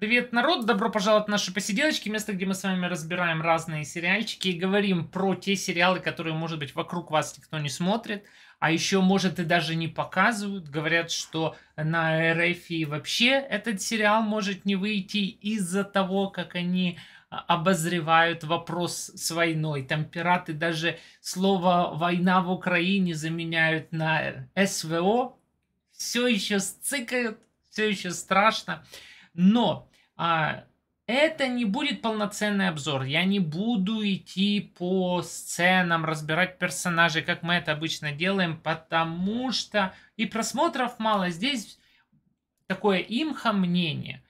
Привет, народ! Добро пожаловать в наши посиделочки, место, где мы с вами разбираем разные сериальчики и говорим про те сериалы, которые, может быть, вокруг вас никто не смотрит, а еще, может, и даже не показывают. Говорят, что на РФ вообще этот сериал может не выйти из-за того, как они а, обозревают вопрос с войной. Там пираты даже слово «война в Украине» заменяют на «СВО». Все еще сцикают, все еще страшно. Но а, это не будет полноценный обзор. Я не буду идти по сценам, разбирать персонажей, как мы это обычно делаем, потому что и просмотров мало. Здесь такое имхо мнение.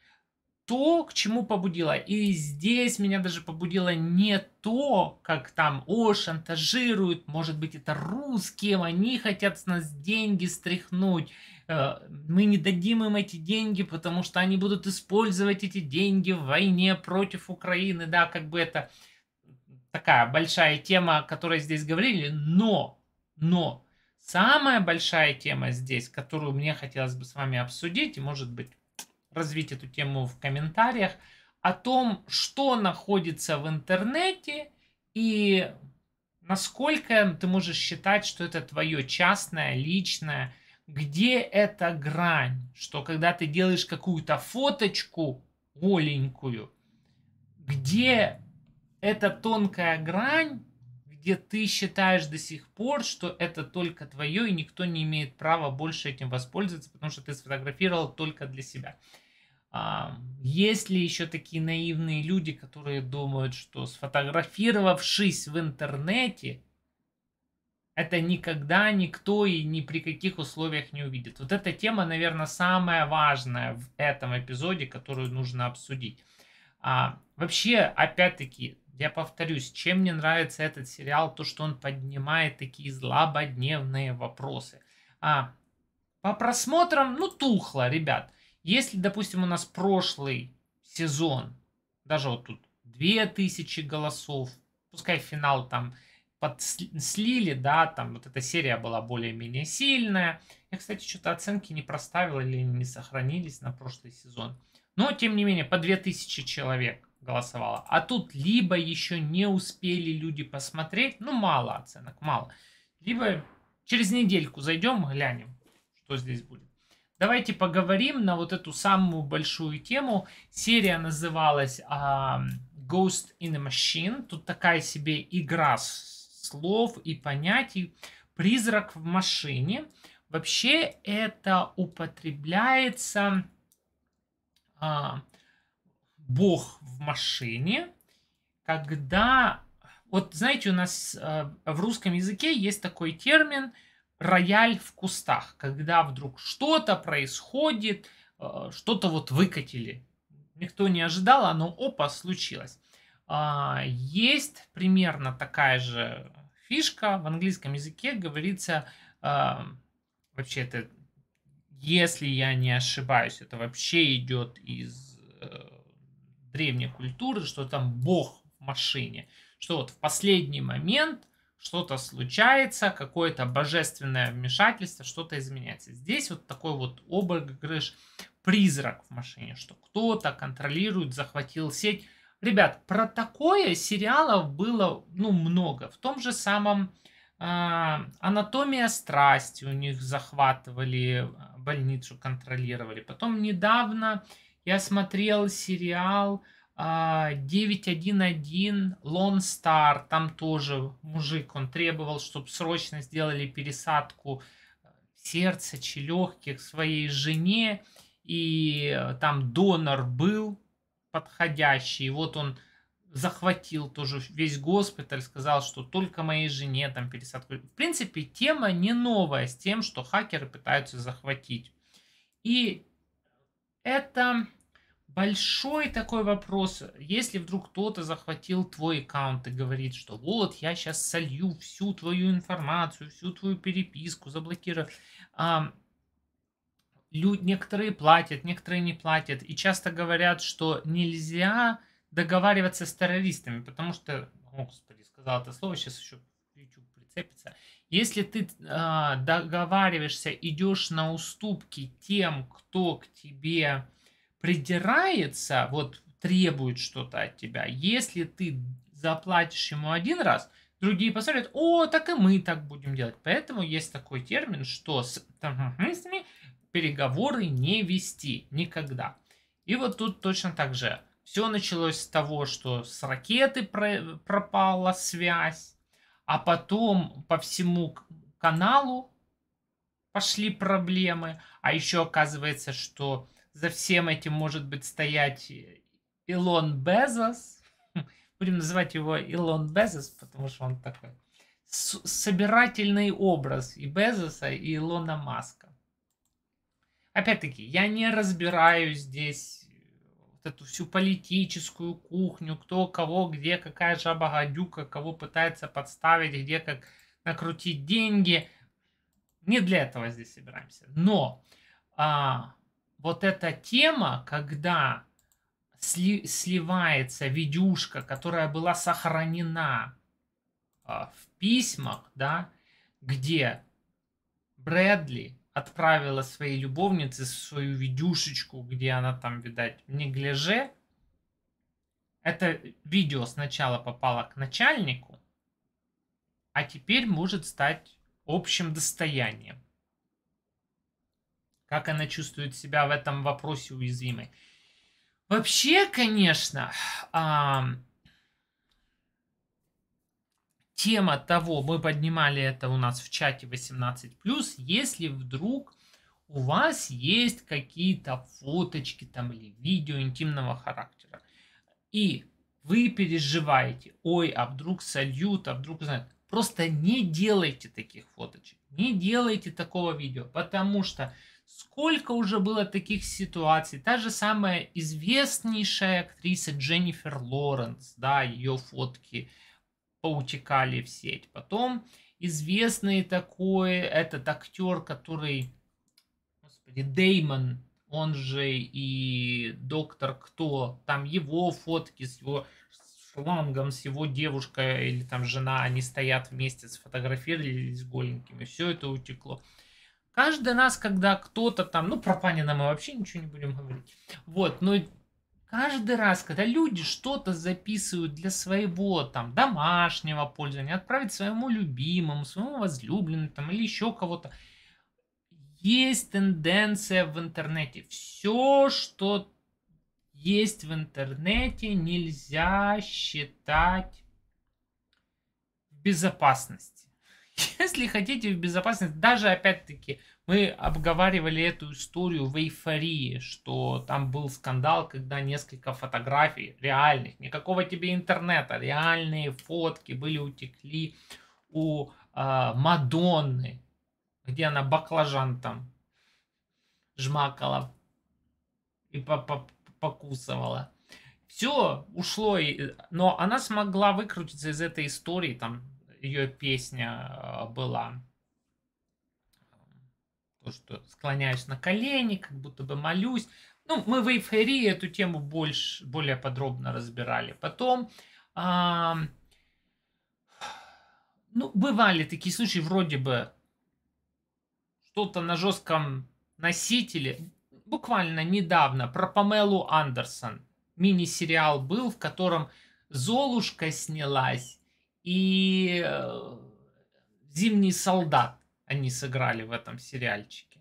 То, к чему побудило. И здесь меня даже побудило не то, как там, о, шантажируют, может быть, это русские, они хотят с нас деньги стряхнуть. Э, мы не дадим им эти деньги, потому что они будут использовать эти деньги в войне против Украины, да, как бы это такая большая тема, о которой здесь говорили, но, но самая большая тема здесь, которую мне хотелось бы с вами обсудить, и, может быть, развить эту тему в комментариях, о том, что находится в интернете и насколько ты можешь считать, что это твое частное, личное, где эта грань, что когда ты делаешь какую-то фоточку голенькую, где эта тонкая грань, где ты считаешь до сих пор, что это только твое, и никто не имеет права больше этим воспользоваться, потому что ты сфотографировал только для себя. А, есть ли еще такие наивные люди, которые думают, что сфотографировавшись в интернете, это никогда никто и ни при каких условиях не увидит. Вот эта тема, наверное, самая важная в этом эпизоде, которую нужно обсудить. А, вообще, опять-таки, я повторюсь, чем мне нравится этот сериал, то, что он поднимает такие злободневные вопросы. А, по просмотрам, ну, тухло, ребят. Если, допустим, у нас прошлый сезон, даже вот тут 2000 голосов, пускай финал там под, слили, да, там вот эта серия была более-менее сильная. Я, кстати, что-то оценки не проставил или не сохранились на прошлый сезон. Но, тем не менее, по 2000 человек голосовало. А тут либо еще не успели люди посмотреть, ну, мало оценок, мало. Либо через недельку зайдем, глянем, что здесь будет. Давайте поговорим на вот эту самую большую тему. Серия называлась а, Ghost in the Machine. Тут такая себе игра с слов и понятий. Призрак в машине. Вообще это употребляется а, Бог в машине, когда... Вот знаете, у нас а, в русском языке есть такой термин рояль в кустах, когда вдруг что-то происходит, а, что-то вот выкатили. Никто не ожидал, оно опа, случилось. А, есть примерно такая же фишка. В английском языке говорится, а, вообще это, если я не ошибаюсь, это вообще идет из э, древней культуры, что там бог в машине. Что вот в последний момент что-то случается, какое-то божественное вмешательство, что-то изменяется. Здесь вот такой вот обыгрыш призрак в машине, что кто-то контролирует, захватил сеть, Ребят, про такое сериалов было, ну, много. В том же самом э, «Анатомия страсти» у них захватывали, а, больницу контролировали. Потом недавно я смотрел сериал э, 9.1.1 Lone Star. Там тоже мужик, он требовал, чтобы срочно сделали пересадку а, сердца, легких своей жене. И там донор был, подходящий. И вот он захватил тоже весь госпиталь, сказал, что только моей жене там пересадку. В принципе, тема не новая с тем, что хакеры пытаются захватить. И это большой такой вопрос, если вдруг кто-то захватил твой аккаунт и говорит, что вот я сейчас солью всю твою информацию, всю твою переписку, заблокирую люди, некоторые платят, некоторые не платят. И часто говорят, что нельзя договариваться с террористами, потому что, о, господи, сказал это слово, сейчас еще YouTube прицепится. Если ты э, договариваешься, идешь на уступки тем, кто к тебе придирается, вот требует что-то от тебя, если ты заплатишь ему один раз, другие посмотрят, о, так и мы так будем делать. Поэтому есть такой термин, что с террористами переговоры не вести никогда. И вот тут точно так же. Все началось с того, что с ракеты пропала связь, а потом по всему каналу пошли проблемы, а еще оказывается, что за всем этим может быть стоять Илон Безос. Будем называть его Илон Безос, потому что он такой собирательный образ и Безоса, и Илона Маска опять-таки, я не разбираю здесь вот эту всю политическую кухню, кто кого, где, какая жаба гадюка, кого пытается подставить, где как накрутить деньги. Не для этого здесь собираемся. Но а, вот эта тема, когда сли, сливается видюшка, которая была сохранена а, в письмах, да, где Брэдли отправила своей любовнице свою видюшечку, где она там, видать, в неглиже. Это видео сначала попало к начальнику, а теперь может стать общим достоянием. Как она чувствует себя в этом вопросе уязвимой. Вообще, конечно, тема того, мы поднимали это у нас в чате 18+, если вдруг у вас есть какие-то фоточки там или видео интимного характера, и вы переживаете, ой, а вдруг сольют, а вдруг знаете Просто не делайте таких фоточек, не делайте такого видео, потому что сколько уже было таких ситуаций. Та же самая известнейшая актриса Дженнифер Лоренс, да, ее фотки – поутекали в сеть. Потом известный такой этот актер, который, господи, Деймон, он же и доктор кто, там его фотки с его шлангом, с его девушкой или там жена, они стоят вместе, сфотографировались голенькими, все это утекло. Каждый раз, когда кто-то там, ну про Панина мы вообще ничего не будем говорить, вот, но каждый раз, когда люди что-то записывают для своего там домашнего пользования, отправить своему любимому, своему возлюбленному там, или еще кого-то, есть тенденция в интернете. Все, что есть в интернете, нельзя считать безопасность. Если хотите в безопасность, даже опять-таки мы обговаривали эту историю в эйфории, что там был скандал, когда несколько фотографий реальных, никакого тебе интернета, реальные фотки были утекли у э, Мадонны, где она баклажан там жмакала и покусывала. Все ушло, но она смогла выкрутиться из этой истории там ее песня э, была то, что склоняюсь на колени, как будто бы молюсь. Ну, мы в эйфории эту тему больше, более подробно разбирали. Потом, а, ну, бывали такие случаи, вроде бы что-то на жестком носителе. Буквально недавно про Памелу Андерсон мини-сериал был, в котором Золушка снялась и э, «Зимний солдат» они сыграли в этом сериальчике.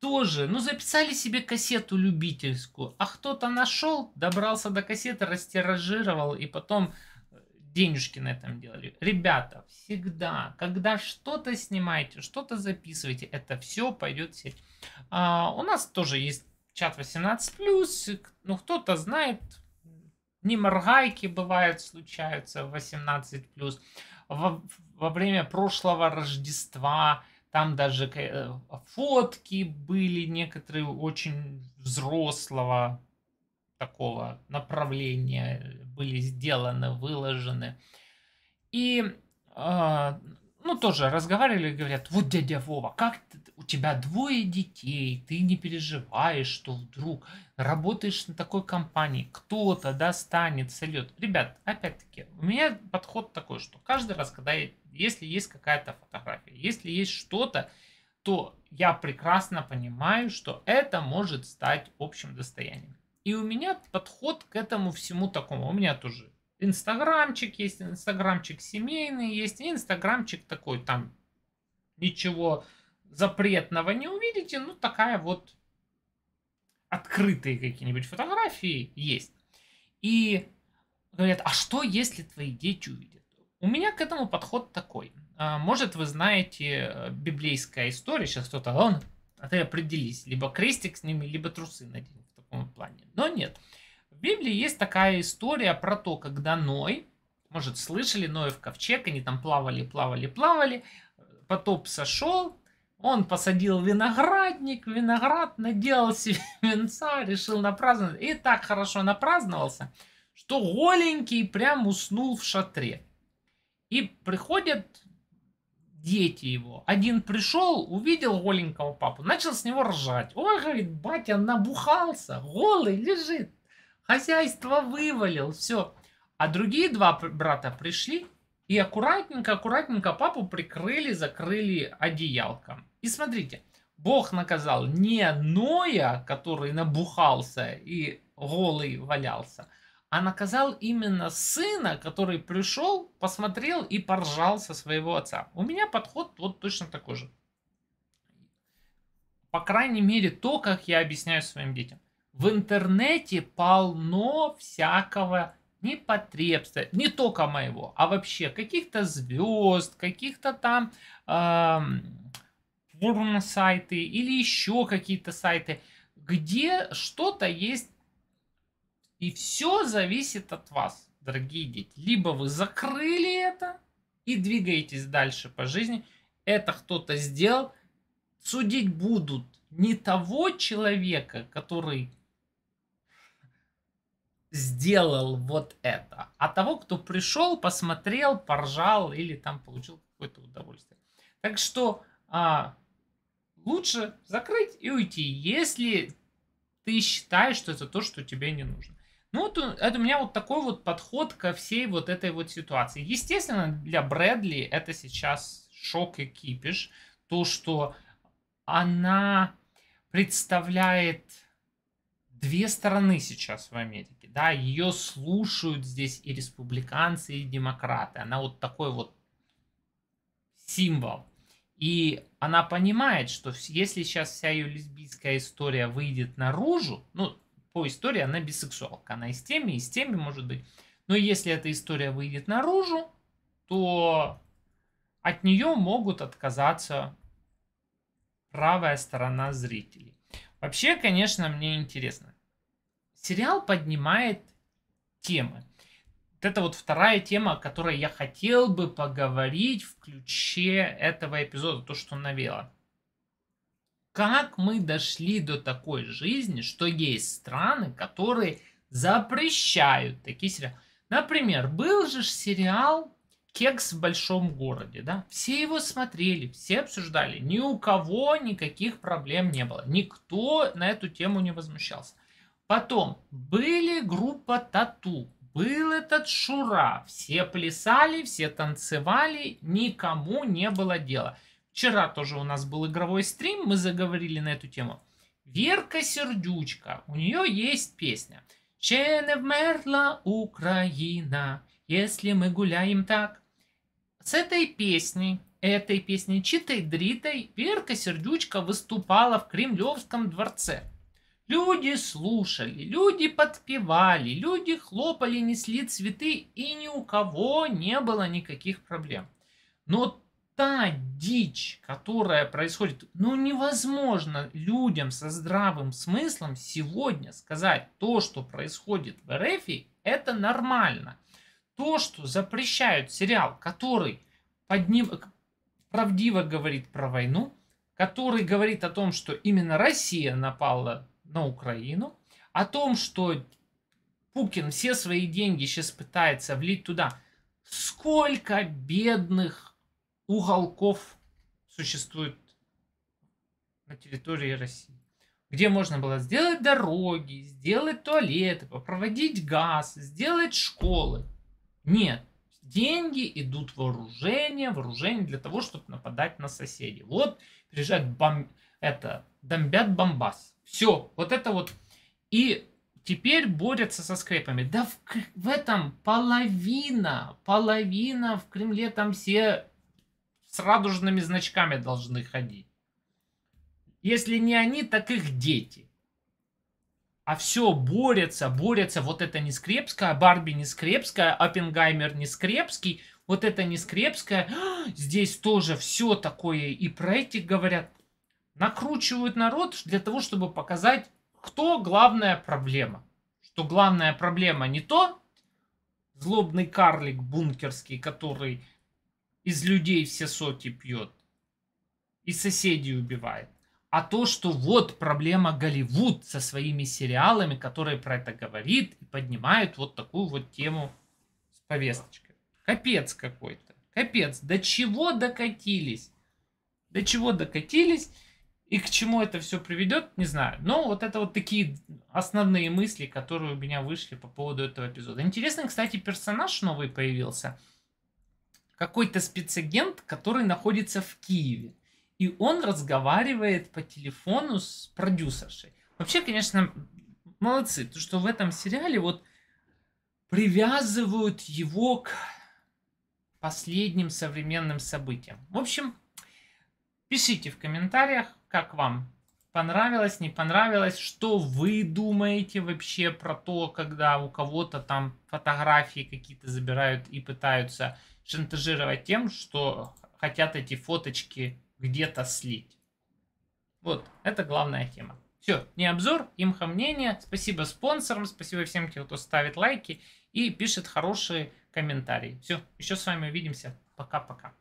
Тоже, ну записали себе кассету любительскую, а кто-то нашел, добрался до кассеты, растиражировал и потом э, денежки на этом делали. Ребята, всегда, когда что-то снимаете, что-то записываете, это все пойдет в сеть. А, у нас тоже есть чат 18+, ну кто-то знает, не моргайки бывают, случаются 18 плюс. Во, во время прошлого Рождества там даже э, фотки были некоторые очень взрослого такого направления были сделаны, выложены. И а, ну, тоже разговаривали говорят, вот дядя Вова, как ты, у тебя двое детей, ты не переживаешь, что вдруг работаешь на такой компании, кто-то достанет, сольет. Ребят, опять-таки, у меня подход такой, что каждый раз, когда я, если есть какая-то фотография, если есть что-то, то я прекрасно понимаю, что это может стать общим достоянием. И у меня подход к этому всему такому. У меня тоже инстаграмчик есть, инстаграмчик семейный есть, инстаграмчик такой там ничего запретного не увидите, ну такая вот открытые какие-нибудь фотографии есть. И говорят, а что, если твои дети увидят? У меня к этому подход такой. А, может, вы знаете э, библейская история, сейчас кто-то, «А он, а ты определись, либо крестик с ними, либо трусы надень в таком плане. Но нет. В Библии есть такая история про то, когда Ной, может, слышали, Ноев ковчег, они там плавали, плавали, плавали, э, потоп сошел, он посадил виноградник, виноград, наделал себе венца, решил напраздновать. И так хорошо напраздновался, что голенький прям уснул в шатре. И приходят дети его. Один пришел, увидел голенького папу, начал с него ржать. Ой, говорит, батя набухался, голый лежит, хозяйство вывалил, все. А другие два брата пришли, и аккуратненько-аккуратненько папу прикрыли, закрыли одеялком. И смотрите, Бог наказал не Ноя, который набухался и голый валялся, а наказал именно сына, который пришел, посмотрел и поржал со своего отца. У меня подход вот точно такой же. По крайней мере, то, как я объясняю своим детям. В интернете полно всякого непотребства, не только моего, а вообще каких-то звезд, каких-то там э, сайты или еще какие-то сайты, где что-то есть, и все зависит от вас, дорогие дети. Либо вы закрыли это и двигаетесь дальше по жизни, это кто-то сделал, судить будут не того человека, который сделал вот это, а того, кто пришел, посмотрел, поржал или там получил какое-то удовольствие. Так что а, лучше закрыть и уйти, если ты считаешь, что это то, что тебе не нужно. Ну вот это у меня вот такой вот подход ко всей вот этой вот ситуации. Естественно, для Брэдли это сейчас шок и кипиш. То, что она представляет две стороны сейчас в Америке да, ее слушают здесь и республиканцы, и демократы. Она вот такой вот символ. И она понимает, что если сейчас вся ее лесбийская история выйдет наружу, ну, по истории она бисексуалка, она и с теми, и с теми может быть. Но если эта история выйдет наружу, то от нее могут отказаться правая сторона зрителей. Вообще, конечно, мне интересно, сериал поднимает темы. это вот вторая тема, о которой я хотел бы поговорить в ключе этого эпизода, то, что навело. Как мы дошли до такой жизни, что есть страны, которые запрещают такие сериалы. Например, был же сериал «Кекс в большом городе», да? Все его смотрели, все обсуждали, ни у кого никаких проблем не было. Никто на эту тему не возмущался. Потом, были группа Тату, был этот Шура, все плясали, все танцевали, никому не было дела. Вчера тоже у нас был игровой стрим, мы заговорили на эту тему. Верка Сердючка, у нее есть песня. Ще не вмерла Украина, если мы гуляем так. С этой песней, этой песней Читой Дритой Верка Сердючка выступала в Кремлевском дворце. Люди слушали, люди подпевали, люди хлопали, несли цветы, и ни у кого не было никаких проблем. Но та дичь, которая происходит, ну невозможно людям со здравым смыслом сегодня сказать, то, что происходит в РФ, это нормально. То, что запрещают сериал, который под ним правдиво говорит про войну, который говорит о том, что именно Россия напала на Украину, о том, что Пупкин все свои деньги сейчас пытается влить туда. Сколько бедных уголков существует на территории России, где можно было сделать дороги, сделать туалеты, попроводить газ, сделать школы. Нет, деньги идут вооружение, вооружение для того, чтобы нападать на соседей. Вот приезжают бомб это бомбят бомбас. Все, вот это вот. И теперь борются со скрепами. Да в, в этом половина, половина в Кремле там все с радужными значками должны ходить. Если не они, так их дети. А все борется, борется. Вот это не скрепская, Барби не скрепская, Оппенгаймер не скрепский. Вот это не скрепская. Здесь тоже все такое. И про этих говорят накручивают народ для того, чтобы показать, кто главная проблема. Что главная проблема не то, злобный карлик бункерский, который из людей все соки пьет и соседей убивает, а то, что вот проблема Голливуд со своими сериалами, которые про это говорит и поднимает вот такую вот тему с повесточкой. Капец какой-то. Капец, до чего докатились? До чего докатились? И к чему это все приведет, не знаю. Но вот это вот такие основные мысли, которые у меня вышли по поводу этого эпизода. Интересный, кстати, персонаж новый появился. Какой-то спецагент, который находится в Киеве. И он разговаривает по телефону с продюсершей. Вообще, конечно, молодцы, то что в этом сериале вот привязывают его к последним современным событиям. В общем, пишите в комментариях, как вам? Понравилось, не понравилось? Что вы думаете вообще про то, когда у кого-то там фотографии какие-то забирают и пытаются шантажировать тем, что хотят эти фоточки где-то слить? Вот, это главная тема. Все, не обзор, имхо, мнение. Спасибо спонсорам, спасибо всем, кто ставит лайки и пишет хорошие комментарии. Все, еще с вами увидимся. Пока-пока.